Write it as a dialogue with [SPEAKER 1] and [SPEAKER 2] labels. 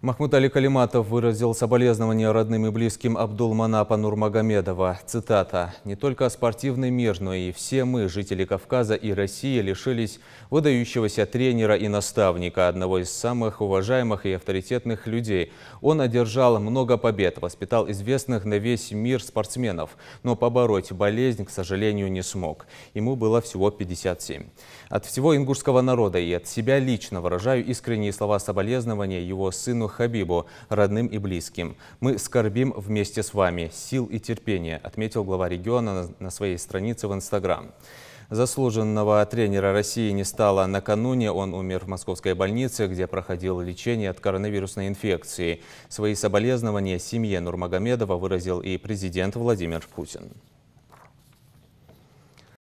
[SPEAKER 1] Махмуд Али Калиматов выразил соболезнования родным и близким Абдулманапа Нурмагомедова. Цитата. «Не только спортивный мир, но и все мы, жители Кавказа и России, лишились выдающегося тренера и наставника, одного из самых уважаемых и авторитетных людей. Он одержал много побед, воспитал известных на весь мир спортсменов, но побороть болезнь, к сожалению, не смог. Ему было всего 57. От всего ингушского народа и от себя лично выражаю искренние слова соболезнования его сыну Хабибу, родным и близким. «Мы скорбим вместе с вами. Сил и терпения», отметил глава региона на своей странице в Инстаграм. Заслуженного тренера России не стало накануне. Он умер в московской больнице, где проходил лечение от коронавирусной инфекции. Свои соболезнования семье Нурмагомедова выразил и президент Владимир Путин.